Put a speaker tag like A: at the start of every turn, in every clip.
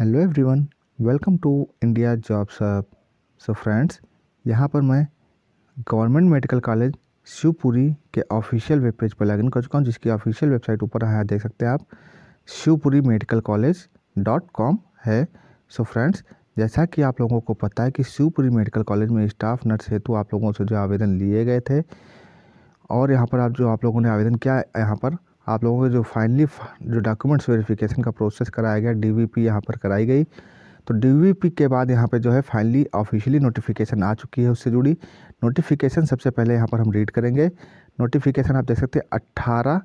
A: hello everyone welcome to India jobs app so friends यहाँ पर मैं गवर्नमेंट मेडिकल कॉलेज शिवपुरी के ऑफिशियल वेब पेज पर लॉग कर चुका हूँ जिसकी ऑफिशियल वेबसाइट ऊपर आया देख सकते हैं आप Shivpuri medical college dot com है सो so फ्रेंड्स जैसा कि आप लोगों को पता है कि शिवपुरी मेडिकल कॉलेज में स्टाफ नर्स हेतु आप लोगों से जो आवेदन लिए गए थे और यहाँ पर आप जो आप लोगों ने आवेदन किया यहाँ पर आप लोगों को जो फाइनली जो डॉक्यूमेंट्स वेरिफिकेशन का प्रोसेस कराया गया डीवीपी यहाँ पर कराई गई तो डीवीपी के बाद यहाँ पर जो है फाइनली ऑफिशियली नोटिफिकेशन आ चुकी है उससे जुड़ी नोटिफिकेशन सबसे पहले यहाँ पर हम रीड करेंगे नोटिफिकेशन आप देख सकते हैं अट्ठारह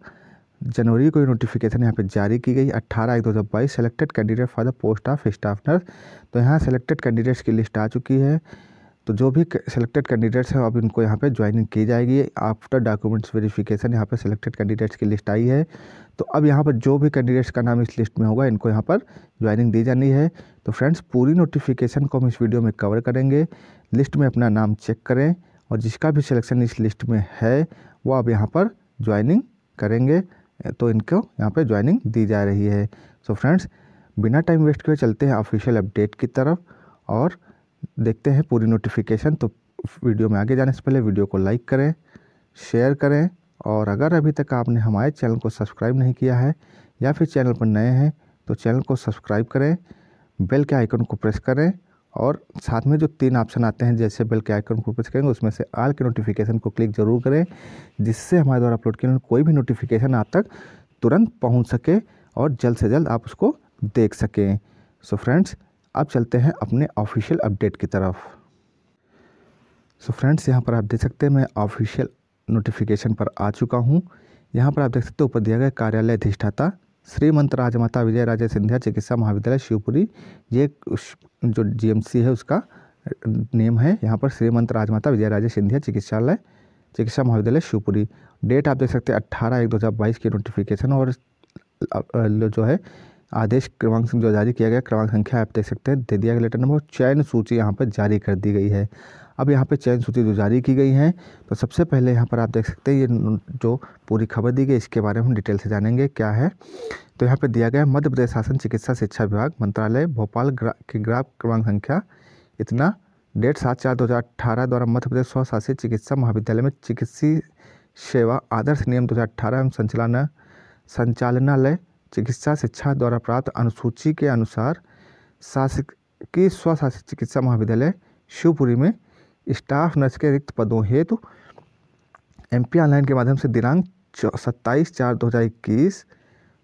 A: जनवरी को ये नोटिफिकेशन यहाँ पे जारी की गई 18 एक दो हज़ार बाईस selected candidate for the post of staff nurse तो यहाँ सेलेक्टेड कैंडिडेट्स की लिस्ट आ चुकी है तो जो भी सिलेक्टेड कैंडिडेट्स हैं अब इनको यहाँ पे ज्वाइनिंग की जाएगी आफ्टर डॉक्यूमेंट्स वेरिफिकेशन यहाँ पे सिलेक्टेड कैंडिडेट्स की लिस्ट आई है तो अब यहाँ पर जो भी कैंडिडेट्स का नाम इस लिस्ट में होगा इनको यहाँ पर ज्वाइनिंग दी जानी है तो फ्रेंड्स पूरी नोटिफिकेशन को हम इस वीडियो में कवर करेंगे लिस्ट में अपना नाम चेक करें और जिसका भी सिलेक्शन इस लिस्ट में है वो अब यहाँ पर ज्वाइनिंग करेंगे तो इनको यहाँ पर ज्वाइनिंग दी जा रही है सो फ्रेंड्स बिना टाइम वेस्ट किए चलते हैं ऑफिशियल अपडेट की तरफ और देखते हैं पूरी नोटिफिकेशन तो वीडियो में आगे जाने से पहले वीडियो को लाइक करें शेयर करें और अगर अभी तक आपने हमारे चैनल को सब्सक्राइब नहीं किया है या फिर चैनल पर नए हैं तो चैनल को सब्सक्राइब करें बेल के आइकन को प्रेस करें और साथ में जो तीन ऑप्शन आते हैं जैसे बेल के आइकन को प्रेस करेंगे उसमें से आल के नोटिफिकेशन को क्लिक जरूर करें जिससे हमारे द्वारा अपलोड किए कोई भी नोटिफिकेशन आप तक तुरंत पहुंच सके और जल्द से जल्द आप उसको देख सकें सो फ्रेंड्स अब चलते हैं अपने ऑफिशियल अपडेट की तरफ सो so फ्रेंड्स यहाँ पर आप देख सकते हैं मैं ऑफिशियल नोटिफिकेशन पर आ चुका हूँ यहाँ पर आप देख सकते हो ऊपर दिया गया कार्यालय अधिष्ठाता श्रीमंत राजमाता विजय राजे सिंधिया चिकित्सा महाविद्यालय शिवपुरी ये जो जीएमसी है उसका नेम है यहाँ पर श्रीमंत राजमाता विजय राजे सिंधिया चिकित्सालय चिकित्सा महाविद्यालय शिवपुरी डेट आप देख सकते हैं अट्ठारह एक दो हज़ार बाईस की नोटिफिकेशन और जो है आदेश क्रमांक जो जारी किया गया क्रमांक संख्या आप देख सकते हैं दे दिया गया लेटर नंबर चयन सूची यहाँ पर जारी कर दी गई है अब यहाँ पे चयन सूची जो जारी की गई है तो सबसे पहले यहाँ पर आप देख सकते हैं ये जो पूरी खबर दी गई इसके बारे में हम डिटेल से जानेंगे क्या है तो यहाँ पर दिया गया मध्य प्रदेश शासन चिकित्सा शिक्षा विभाग मंत्रालय भोपाल ग्रा, की ग्राफ क्रमांक संख्या इतना डेट सात चार दो हज़ार अठारह द्वारा मध्य प्रदेश स्वशासित चिकित्सा महाविद्यालय में चिकित्सीय सेवा आदर्श नियम दो हज़ार अठारह एवं संचालन संचालनालय चिकित्सा शिक्षा द्वारा प्राप्त अनुसूची के अनुसार शासकीय स्वशासित चिकित्सा महाविद्यालय शिवपुरी में स्टाफ नर्स के रिक्त पदों हेतु एम पी ऑनलाइन के माध्यम से दिनांक सत्ताईस चार दो हज़ार इक्कीस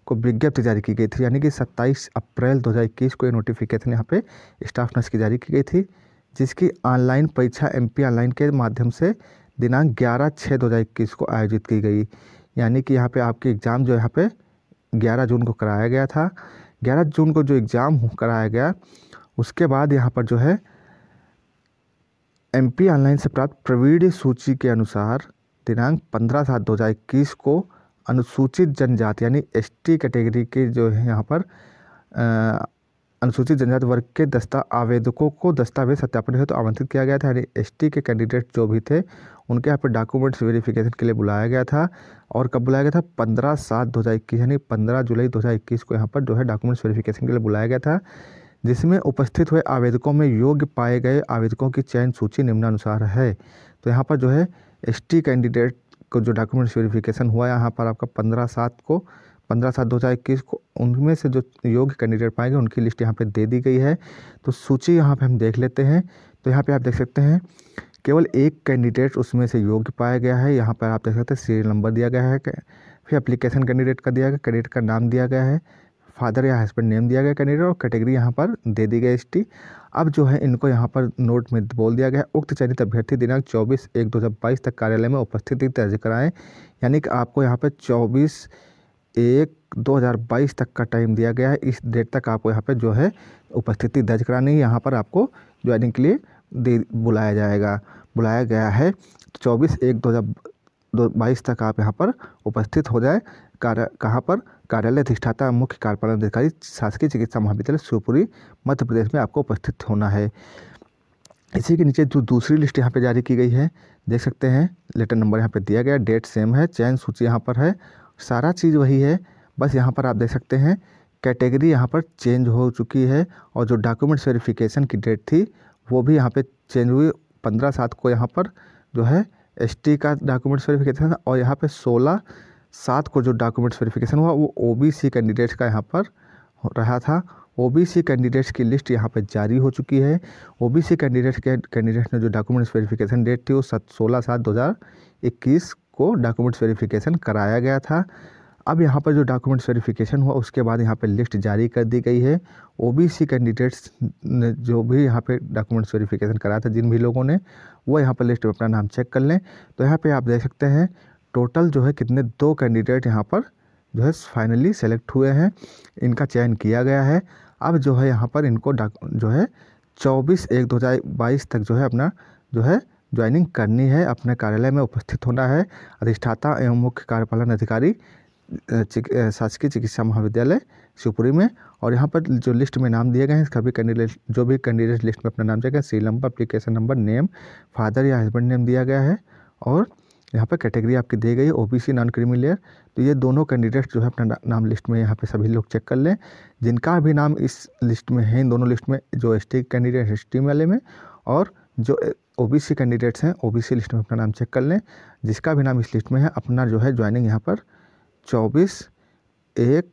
A: को विज्ञप्ति जारी की गई थी यानी कि सत्ताईस अप्रैल दो हज़ार इक्कीस को ये नोटिफिकेशन यहाँ पे स्टाफ नर्स की जारी की गई थी जिसकी ऑनलाइन परीक्षा एम पी ऑनलाइन के माध्यम से दिनांक ग्यारह छः दो हज़ार इक्कीस को आयोजित की गई यानी कि यहाँ पे आपकी एग्ज़ाम जो यहाँ पे ग्यारह जून को कराया गया था ग्यारह जून को जो एग्ज़ाम कराया गया उसके बाद यहाँ पर जो है एमपी ऑनलाइन से प्राप्त प्रवीण सूची के अनुसार दिनांक पंद्रह सात दो हज़ार इक्कीस को अनुसूचित जनजाति यानी एसटी कैटेगरी के जो है यहाँ पर अनुसूचित जनजाति वर्ग के दस्ता आवेदकों को दस्तावेज सत्यापन हेतु तो आमंत्रित किया गया था यानी एस के कैंडिडेट जो भी थे उनके यहाँ पर डॉक्यूमेंट्स वेरिफिकेशन के लिए बुलाया गया था और कब बुलाया गया था पंद्रह सात दो हज़ार इक्कीस यानी पंद्रह जुलाई दो हज़ार इक्कीस को यहाँ पर जो है डॉक्यूमेंट्स वेरीफिकेशन के लिए बुलाया गया था जिसमें उपस्थित हुए आवेदकों में योग्य पाए गए आवेदकों की चयन सूची निम्नानुसार है तो यहाँ पर जो है एस कैंडिडेट को जो डॉक्यूमेंट्स वेरिफिकेशन हुआ है यहाँ पर आपका पंद्रह सात को पंद्रह सात दो हज़ार इक्कीस को उनमें से जो योग्य कैंडिडेट पाएंगे उनकी लिस्ट यहाँ पे दे दी गई है तो सूची यहाँ पे हम देख लेते हैं तो यहाँ पे आप देख सकते हैं केवल एक कैंडिडेट उसमें से योग्य पाया गया है यहाँ पर आप देख सकते हैं सीरियल नंबर दिया गया है फिर अप्लीकेशन कैंडिडेट का दिया गया कैंडिडेट का नाम दिया गया है फादर या हस्बैंड नेम दिया गया कैंडिडेट और कैटेगरी यहाँ पर दे दी गई एस अब जो है इनको यहाँ पर नोट में बोल दिया गया उक्त चयनित अभ्यर्थी दिनांक 24 एक 2022 तक कार्यालय में उपस्थिति दर्ज कराएं यानी कि आपको यहाँ पर चौबीस एक 2022 तक का टाइम दिया गया है इस डेट तक आपको यहाँ पर जो है उपस्थिति दर्ज करानी है यहाँ पर आपको ज्वाइनिंग के लिए दे बुलाया जाएगा बुलाया गया है तो चौबीस एक दो हज़ार दो बाईस तक आप यहाँ पर उपस्थित हो जाए कार्य कहाँ पर कार्यालय अधिष्ठाता मुख्य कार्यपालन अधिकारी शासकीय चिकित्सा महाविद्यालय शिवपुरी मध्य प्रदेश में आपको उपस्थित होना है इसी के नीचे जो दूसरी लिस्ट यहाँ पे जारी की गई है देख सकते हैं लेटर नंबर यहाँ पे दिया गया डेट सेम है चयन सूची यहाँ पर है सारा चीज़ वही है बस यहाँ पर आप देख सकते हैं कैटेगरी यहाँ पर चेंज हो चुकी है और जो डॉक्यूमेंट्स वेरिफिकेशन की डेट थी वो भी यहाँ पे चेंज हुई पंद्रह सात को यहाँ पर जो है एसटी का डॉक्यूमेंट्स वेरिफिकेशन और यहाँ पे सोलह सात को जो डॉक्यूमेंट्स वेरिफिकेशन हुआ वो ओबीसी कैंडिडेट्स का यहाँ पर रहा था ओबीसी कैंडिडेट्स की लिस्ट यहाँ पर जारी हो चुकी है ओ कैंडिडेट्स के कैंडिडेट्स ने जो डॉक्यूमेंट्स वेरिफिकेशन डेट थी वो सत सोलह सात दो हज़ार इक्कीस को डॉक्यूमेंट्स वेरिफिकेशन कराया गया था अब यहाँ पर जो डॉक्यूमेंट्स वेरिफिकेशन हुआ उसके बाद यहाँ पे लिस्ट जारी कर दी गई है ओबीसी कैंडिडेट्स ने जो भी यहाँ पे डॉक्यूमेंट्स वेरिफिकेशन कराया था जिन भी लोगों ने वो यहाँ पर लिस्ट में अपना नाम चेक कर लें तो यहाँ पे आप देख सकते हैं टोटल जो है कितने दो कैंडिडेट यहाँ पर जो है फाइनली सेलेक्ट हुए हैं इनका चयन किया गया है अब जो है यहाँ पर इनको जो है चौबीस एक दो तक जो है अपना जो है ज्वाइनिंग करनी है अपने कार्यालय में उपस्थित होना है अधिष्ठाता एवं मुख्य कार्यपालन अधिकारी शासकीय चिकित्सा महाविद्यालय शिवपुरी में और यहाँ पर जो लिस्ट में नाम दिए गए हैं इसका भी कैंडिडेट जो भी कैंडिडेट लिस्ट में अपना नाम दिया गया C number application number name father या हस्बैंड नेम दिया गया है और यहाँ पर कैटेगरी आपकी दी गई है सी नॉन क्रीमिलियर तो ये दोनों कैंडिडेट्स जो है अपना नाम लिस्ट में यहाँ पे सभी लोग चेक कर लें जिनका भी नाम इस लिस्ट में है इन दोनों लिस्ट में जो एस कैंडिडेट एस वाले में और जो ओबीसी कैंडिडेट्स हैं ओबीसी लिस्ट में अपना नाम चेक कर लें जिसका भी नाम इस लिस्ट में है अपना जो है ज्वाइनिंग यहाँ पर चौबीस एक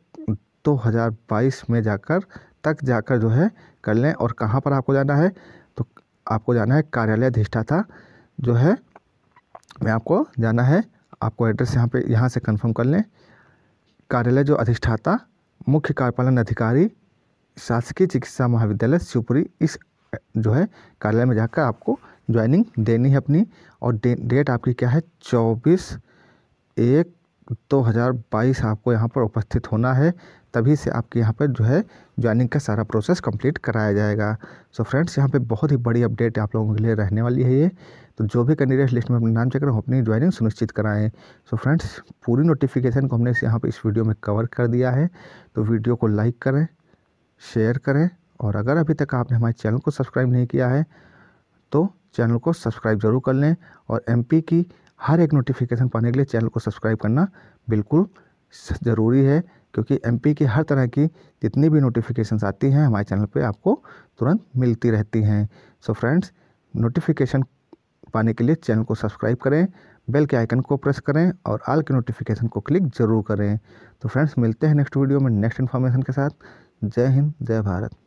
A: दो हज़ार बाईस में जाकर तक जाकर जो है कर लें और कहाँ पर आपको जाना है तो आपको जाना है कार्यालय अधिष्ठाता जो है मैं आपको जाना है आपको एड्रेस यहाँ पे यहाँ से कंफर्म कर लें कार्यालय जो अधिष्ठाता मुख्य कार्यपालन अधिकारी शासकीय चिकित्सा महाविद्यालय शिवपुरी इस जो है कार्यालय में जाकर आपको ज्वाइनिंग देनी है अपनी और डे, डेट आपकी क्या है चौबीस एक दो हज़ार बाईस आपको यहाँ पर उपस्थित होना है तभी से आपके यहाँ पर जो है ज्वाइनिंग का सारा प्रोसेस कंप्लीट कराया जाएगा सो फ्रेंड्स यहाँ पे बहुत ही बड़ी अपडेट आप लोगों के लिए रहने वाली है ये तो जो भी कैंडिडेट लिस्ट में अपना नाम चेक करें अपनी ज्वाइनिंग सुनिश्चित कराएं सो फ्रेंड्स पूरी नोटिफिकेशन को हमने यहाँ पर इस वीडियो में कवर कर दिया है तो वीडियो को लाइक करें शेयर करें और अगर अभी तक आपने हमारे चैनल को सब्सक्राइब नहीं किया है तो चैनल को सब्सक्राइब ज़रूर कर लें और एमपी की हर एक नोटिफिकेशन पाने के लिए चैनल को सब्सक्राइब करना बिल्कुल ज़रूरी है क्योंकि एमपी की हर तरह की जितनी भी नोटिफिकेशंस आती हैं हमारे चैनल पे आपको तुरंत मिलती रहती हैं सो फ्रेंड्स नोटिफिकेशन पाने के लिए चैनल को सब्सक्राइब करें बेल के आइकन को प्रेस करें और आल के नोटिफिकेशन को क्लिक ज़रूर करें तो फ्रेंड्स मिलते हैं नेक्स्ट वीडियो में नेक्स्ट इन्फॉर्मेशन के साथ जय हिंद जय भारत